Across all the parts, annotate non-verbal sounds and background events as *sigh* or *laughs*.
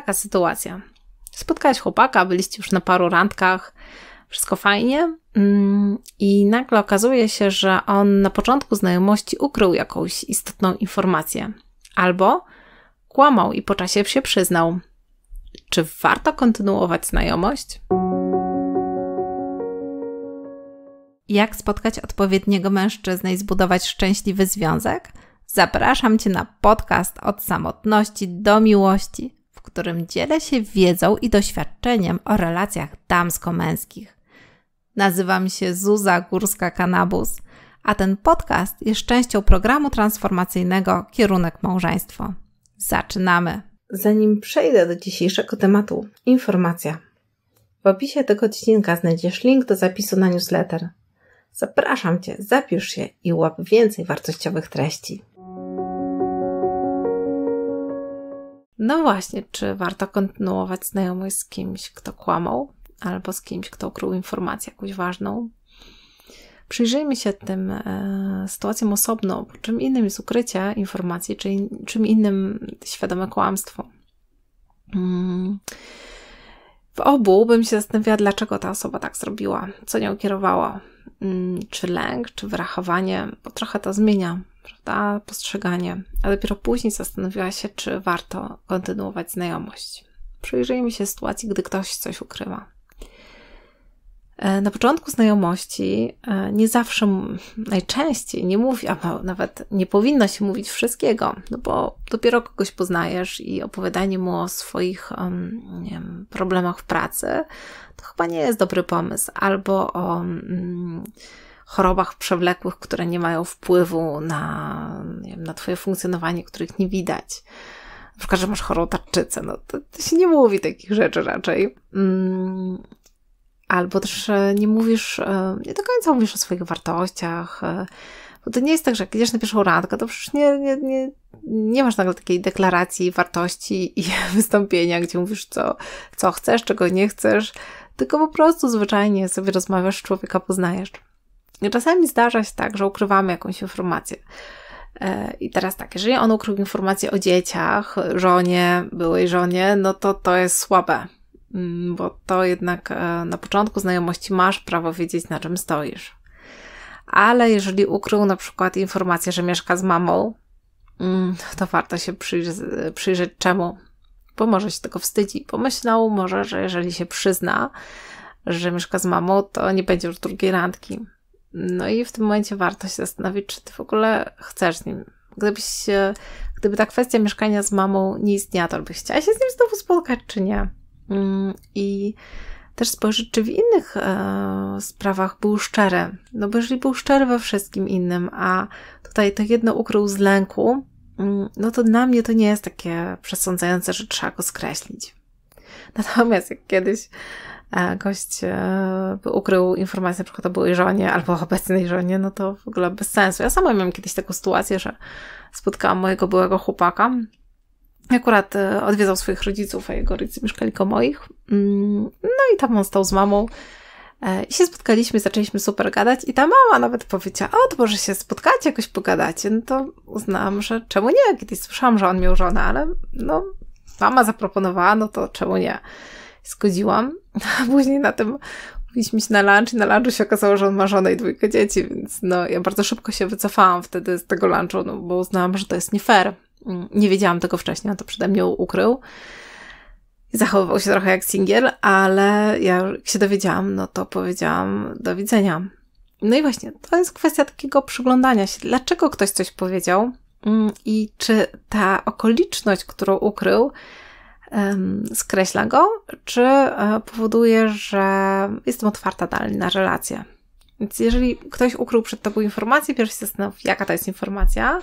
taka sytuacja. Spotkałaś chłopaka, byliście już na paru randkach, wszystko fajnie mm, i nagle okazuje się, że on na początku znajomości ukrył jakąś istotną informację albo kłamał i po czasie się przyznał. Czy warto kontynuować znajomość? Jak spotkać odpowiedniego mężczyznę i zbudować szczęśliwy związek? Zapraszam Cię na podcast od samotności do miłości którym dzielę się wiedzą i doświadczeniem o relacjach damsko-męskich. Nazywam się Zuza Górska-Kanabus, a ten podcast jest częścią programu transformacyjnego Kierunek Małżeństwo. Zaczynamy! Zanim przejdę do dzisiejszego tematu, informacja. W opisie tego odcinka znajdziesz link do zapisu na newsletter. Zapraszam Cię, zapisz się i łap więcej wartościowych treści. No właśnie, czy warto kontynuować znajomość z kimś, kto kłamał, albo z kimś, kto ukrył informację jakąś ważną? Przyjrzyjmy się tym e, sytuacjom osobno, bo czym innym jest ukrycie informacji, czy in, czym innym świadome kłamstwo. Mm. W obu bym się zastanawiała, dlaczego ta osoba tak zrobiła, co nią kierowało. Mm, czy lęk, czy wyrachowanie, bo trochę to zmienia prawda, postrzeganie, a dopiero później zastanowiła się, czy warto kontynuować znajomość. Przyjrzyjmy się sytuacji, gdy ktoś coś ukrywa. E, na początku znajomości e, nie zawsze, najczęściej nie mówi, a nawet nie powinno się mówić wszystkiego, no bo dopiero kogoś poznajesz i opowiadanie mu o swoich wiem, problemach w pracy to chyba nie jest dobry pomysł, albo o mm, chorobach przewlekłych, które nie mają wpływu na, nie wiem, na Twoje funkcjonowanie, których nie widać. Na przykład, że masz chorą tarczycę, no to, to się nie mówi takich rzeczy raczej. Mm, albo też e, nie mówisz, e, nie do końca mówisz o swoich wartościach, e, bo to nie jest tak, że jak idziesz na pierwszą randkę, to przecież nie, nie, nie, nie masz nagle takiej deklaracji wartości i *laughs* wystąpienia, gdzie mówisz, co, co chcesz, czego nie chcesz, tylko po prostu zwyczajnie sobie rozmawiasz, człowieka poznajesz. Czasami zdarza się tak, że ukrywamy jakąś informację. E, I teraz tak, jeżeli on ukrył informację o dzieciach, żonie, byłej żonie, no to to jest słabe, mm, bo to jednak e, na początku znajomości masz prawo wiedzieć, na czym stoisz. Ale jeżeli ukrył na przykład informację, że mieszka z mamą, mm, to warto się przyjrzeć czemu, bo może się tego wstydzi. Pomyślał może, że jeżeli się przyzna, że mieszka z mamą, to nie będzie już drugiej randki no i w tym momencie warto się zastanowić, czy ty w ogóle chcesz z nim. Gdybyś, gdyby ta kwestia mieszkania z mamą nie istniała, to byś chciała się z nim znowu spotkać, czy nie? Mm, I też spojrzeć, czy w innych e, sprawach był szczery. No bo jeżeli był szczery we wszystkim innym, a tutaj to jedno ukrył z lęku, mm, no to dla mnie to nie jest takie przesądzające, że trzeba go skreślić. *laughs* Natomiast jak kiedyś gość e, ukrył informację na przykład o byłej żonie albo o obecnej żonie, no to w ogóle bez sensu. Ja sama miałam kiedyś taką sytuację, że spotkałam mojego byłego chłopaka, akurat e, odwiedzał swoich rodziców, a jego rodzice mieszkali koło moich. Mm, no i tam on stał z mamą. E, I się spotkaliśmy, zaczęliśmy super gadać i ta mama nawet powiedziała, o, to może się spotkacie, jakoś pogadacie. No to uznałam, że czemu nie? Kiedyś słyszałam, że on miał żonę, ale no, mama zaproponowała, no to czemu nie? zgodziłam. *laughs* A później na tym mówiliśmy się na lunch i na lunchu się okazało, że on ma żonę i dwójkę dzieci, więc no ja bardzo szybko się wycofałam wtedy z tego lunchu, no, bo uznałam, że to jest nie fair. Mm, nie wiedziałam tego wcześniej, on to przede mnie ukrył. Zachowywał się trochę jak singiel, ale ja jak się dowiedziałam, no to powiedziałam do widzenia. No i właśnie, to jest kwestia takiego przyglądania się, dlaczego ktoś coś powiedział mm, i czy ta okoliczność, którą ukrył, skreśla go, czy e, powoduje, że jestem otwarta dalej na relacje. Więc jeżeli ktoś ukrył przed tobą informację, pierwszy się zastanów, jaka to jest informacja,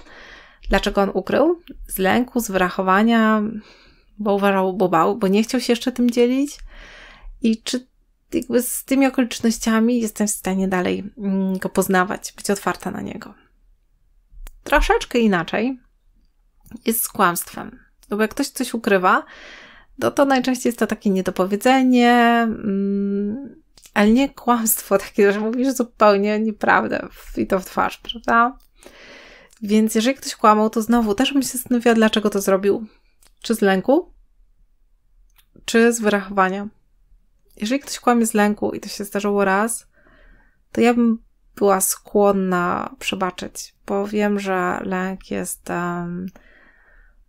dlaczego on ukrył, z lęku, z wyrachowania, bo uważał, bo bał, bo nie chciał się jeszcze tym dzielić i czy jakby z tymi okolicznościami jestem w stanie dalej mm, go poznawać, być otwarta na niego. Troszeczkę inaczej jest z kłamstwem. No bo jak ktoś coś ukrywa, no to najczęściej jest to takie niedopowiedzenie, mm, ale nie kłamstwo takie, że mówisz zupełnie nieprawdę i to w twarz, prawda? Więc jeżeli ktoś kłamał, to znowu też bym się zastanowiła, dlaczego to zrobił. Czy z lęku? Czy z wyrachowania? Jeżeli ktoś kłamie z lęku i to się zdarzyło raz, to ja bym była skłonna przebaczyć, bo wiem, że lęk jest um,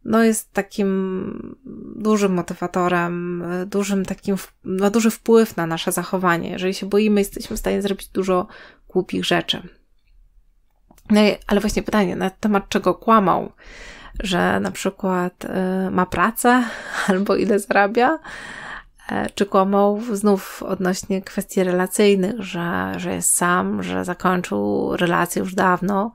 no jest takim dużym motywatorem, dużym takim, ma duży wpływ na nasze zachowanie. Jeżeli się boimy, jesteśmy w stanie zrobić dużo głupich rzeczy. No i, ale właśnie pytanie na temat czego kłamał, że na przykład y, ma pracę *laughs* albo ile zarabia, e, czy kłamał znów odnośnie kwestii relacyjnych, że, że jest sam, że zakończył relację już dawno,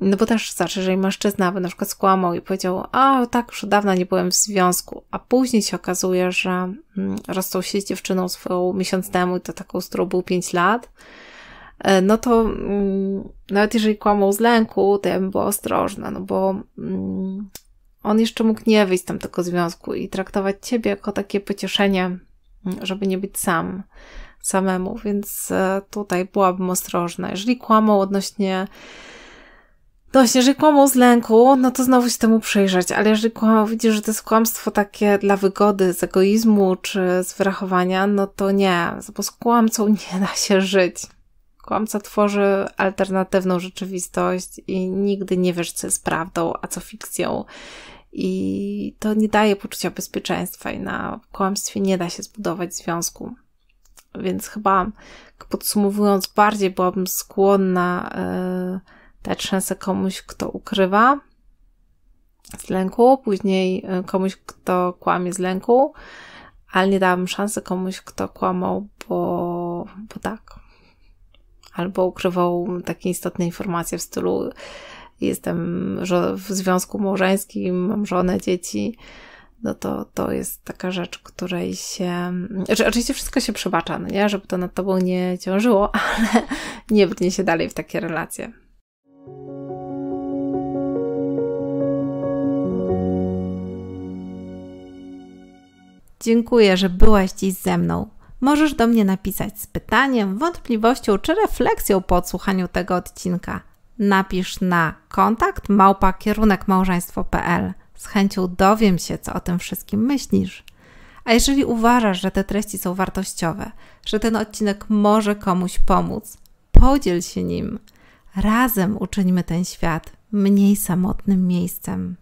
no bo też znaczy, jeżeli mężczyzna by na przykład skłamał i powiedział, a tak, już od dawna nie byłem w związku, a później się okazuje, że mm, rozstał się z dziewczyną swoją miesiąc temu i to taką, z którą był 5 lat, e, no to mm, nawet jeżeli kłamał z lęku, to ja bym była ostrożna, no bo mm, on jeszcze mógł nie wyjść z tamtego związku i traktować ciebie jako takie pocieszenie, żeby nie być sam, samemu, więc e, tutaj byłabym ostrożna. Jeżeli kłamał odnośnie Dość, jeżeli kłamał z lęku, no to znowu się temu przyjrzeć, ale jeżeli kłamał, widzisz, że to jest kłamstwo takie dla wygody, z egoizmu czy z wyrachowania, no to nie, bo z kłamcą *laughs* nie da się żyć. Kłamca tworzy alternatywną rzeczywistość i nigdy nie wiesz, co jest prawdą, a co fikcją. I to nie daje poczucia bezpieczeństwa i na kłamstwie nie da się zbudować związku. Więc chyba podsumowując, bardziej byłabym skłonna. Yy, dać szansę komuś, kto ukrywa z lęku, później e, komuś, kto kłamie z lęku, ale nie dałabym szansy komuś, kto kłamał, bo, bo tak. Albo ukrywał takie istotne informacje w stylu jestem w związku małżeńskim, mam żonę, dzieci, no to to jest taka rzecz, której się... Znaczy, oczywiście wszystko się przebacza, no nie? Żeby to nad tobą nie ciążyło, *laughs* ale nie brnie się dalej w takie relacje. Dziękuję, że byłaś dziś ze mną. Możesz do mnie napisać z pytaniem, wątpliwością czy refleksją po odsłuchaniu tego odcinka. Napisz na kontakt małpa małżeństwo.pl. Z chęcią dowiem się, co o tym wszystkim myślisz. A jeżeli uważasz, że te treści są wartościowe, że ten odcinek może komuś pomóc, podziel się nim. Razem uczyńmy ten świat mniej samotnym miejscem.